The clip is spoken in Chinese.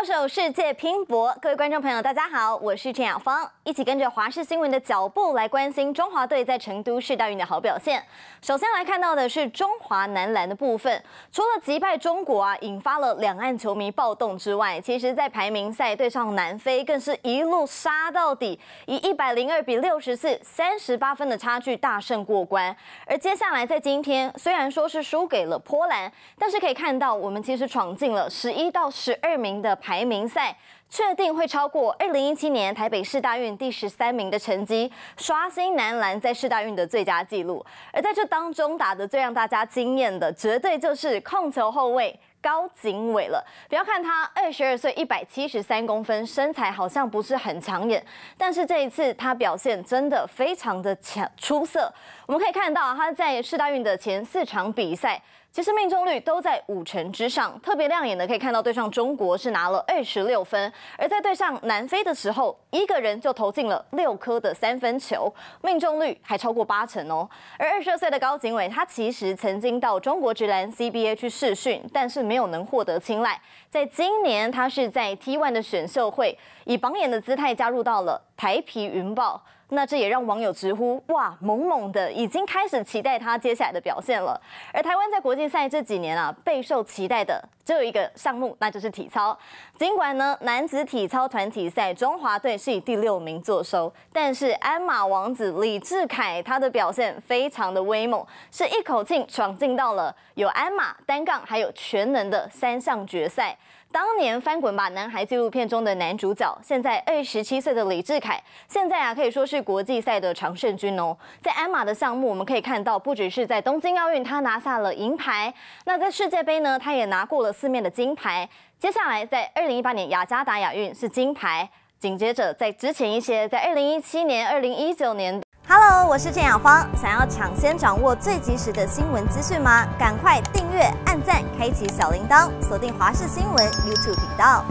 高手世界拼搏，各位观众朋友，大家好，我是陈雅芳，一起跟着华视新闻的脚步来关心中华队在成都市大运的好表现。首先来看到的是中华男篮的部分，除了击败中国啊，引发了两岸球迷暴动之外，其实在排名赛对上南非，更是一路杀到底，以一百零二比六十四、三十八分的差距大胜过关。而接下来在今天，虽然说是输给了波兰，但是可以看到我们其实闯进了十一到十二名的排。排名赛确定会超过二零一七年台北市大运第十三名的成绩，刷新男篮在市大运的最佳纪录。而在这当中打的最让大家惊艳的，绝对就是控球后卫高景伟了。不要看他二十二岁、一百七十三公分，身材好像不是很抢眼，但是这一次他表现真的非常的强出色。我们可以看到他在市大运的前四场比赛。其实命中率都在五成之上，特别亮眼的可以看到对上中国是拿了二十六分，而在对上南非的时候，一个人就投进了六颗的三分球，命中率还超过八成哦。而二十二岁的高景伟，他其实曾经到中国直篮 CBA 去试训，但是没有能获得青睐。在今年，他是在 T1 的选秀会以榜眼的姿态加入到了。台皮云豹，那这也让网友直呼哇，猛猛的，已经开始期待他接下来的表现了。而台湾在国际赛这几年啊，备受期待的只有一个项目，那就是体操。尽管呢，男子体操团体赛中华队是以第六名坐收，但是鞍马王子李志凯他的表现非常的威猛，是一口气闯进到了有鞍马、单杠还有全能的三项决赛。当年《翻滚吧，男孩》纪录片中的男主角，现在二十七岁的李志凯。现在啊，可以说是国际赛的常胜军哦。在艾玛的项目，我们可以看到，不只是在东京奥运他拿下了银牌，那在世界杯呢，他也拿过了四面的金牌。接下来在二零一八年雅加达亚运是金牌，紧接着在之前一些在二零一七年、二零一九年。Hello，我是郑雅芳，想要抢先掌握最及时的新闻资讯吗？赶快订阅、按赞、开启小铃铛，锁定华视新闻 YouTube 频道。